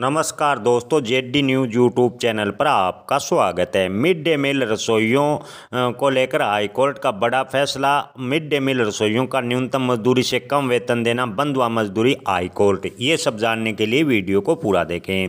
नमस्कार दोस्तों Z D news YouTube channel पर आपका स्वागत है मिड डे मील रसोइयों को लेकर हाईकोर्ट का बड़ा फैसला मिड डे मील रसोइयों का न्यूनतम मजदूरी से कम वेतन देना बंद व मजदूरी हाईकोर्ट ये सब जानने के लिए वीडियो को पूरा देखें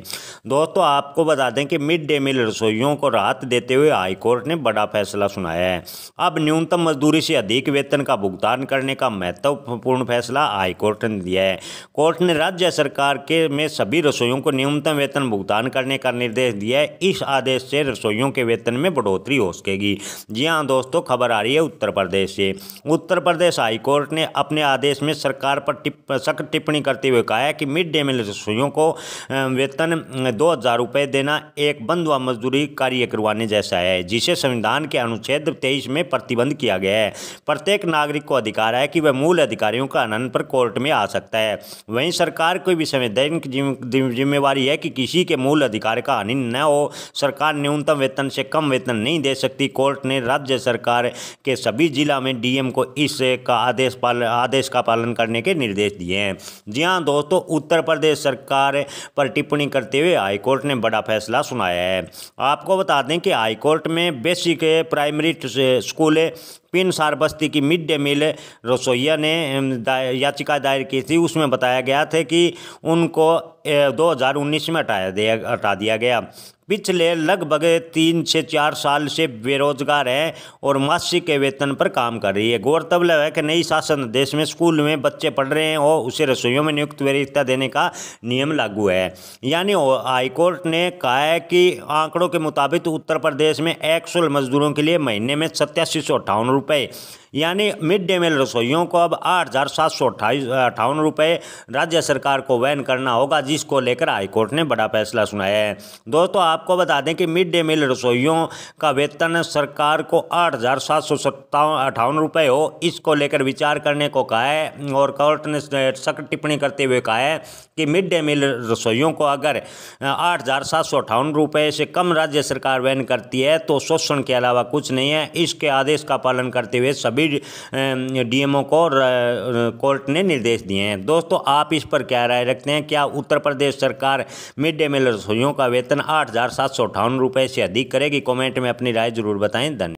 दोस्तों आपको बता दें कि मिड डे मील रसोइयों को राहत देते हुए हाईकोर्ट ने बड़ा फैसला सुनाया है अब न्यूनतम मजदूरी से अधिक वेतन का भुगतान करने का महत्वपूर्ण फैसला हाईकोर्ट ने दिया है कोर्ट ने राज्य सरकार के में सभी रसोइयों को न्यूनतम वेतन भुगतान करने का निर्देश दिया है इस आदेश से रसोइयों के वेतन में बढ़ोतरी हो सकेगी जी हाँ दोस्तों खबर आ रही है उत्तर प्रदेश से उत्तर प्रदेश हाईकोर्ट ने अपने आदेश में सरकार पर टिप, सख्त टिप्पणी करते हुए कहा है कि मिड डे मील रसोइयों को वेतन दो हज़ार रुपये देना एक बंद व मजदूरी कार्य करवाने जैसा है जिसे संविधान के अनुच्छेद तेईस में प्रतिबंध किया गया है प्रत्येक नागरिक को अधिकार है कि वह मूल अधिकारियों का आनंद पर कोर्ट में आ सकता है वहीं सरकार कोई भी संवैधानिक जिम्मेवार जिम्मेवारी है कि किसी के मूल अधिकार का हानि न हो सरकार न्यूनतम वेतन से कम वेतन नहीं दे सकती कोर्ट ने राज्य सरकार के सभी जिला में डीएम को इस का आदेश पाल आदेश का पालन करने के निर्देश दिए हैं जी हाँ दोस्तों उत्तर प्रदेश सरकार पर टिप्पणी करते हुए हाईकोर्ट ने बड़ा फैसला सुनाया है आपको बता दें कि हाईकोर्ट में बेसिक प्राइमरी स्कूल पिन सार बस्ती की मिड डे मील रसोइया ने याचिका दायर की थी उसमें बताया गया था कि उनको उन्नीस में हटाया दिया हटा दिया गया पिछले लगभग तीन से चार साल से बेरोजगार है और मासिक के वेतन पर काम कर रही है गौरतलब है कि नई शासन देश में स्कूल में बच्चे पढ़ रहे हैं और उसे रसोइयों में नियुक्त वरीयता देने का नियम लागू है यानी हाईकोर्ट ने कहा है कि आंकड़ों के मुताबिक उत्तर प्रदेश में एक्सल मजदूरों के लिए महीने में सत्यासी सौ अट्ठावन रुपये यानी मिड डे मील रसोइयों को अब आठ हज़ार सात सौ अट्ठाईस अट्ठावन रुपये राज्य सरकार को वैन करना होगा जिसको लेकर हाईकोर्ट ने बड़ा फैसला सुनाया है दोस्तों आप आपको बता दें कि मिड डे मील रसोइयों का वेतन सरकार को आठ हज़ार सात सौ सत्तावन अठावन रुपये हो इसको लेकर विचार करने को कहा है और कोर्ट ने सख्त टिप्पणी करते हुए कहा है कि मिड डे मील रसोइयों को अगर आठ हज़ार सात सौ अठावन रुपये से कम राज्य सरकार वहन करती है तो शोषण के अलावा कुछ नहीं है इसके आदेश का पालन करते हुए सभी डीएमओ को कोर्ट ने निर्देश दिए हैं दोस्तों आप इस पर क्या राय रखते हैं क्या उत्तर प्रदेश सरकार मिड डे मील रसोइयों का वेतन आठ हज़ार हजार सात सौ अठावन से अधिक करेगी कॉमेंट में अपनी राय जरूर बताएं धन्यवाद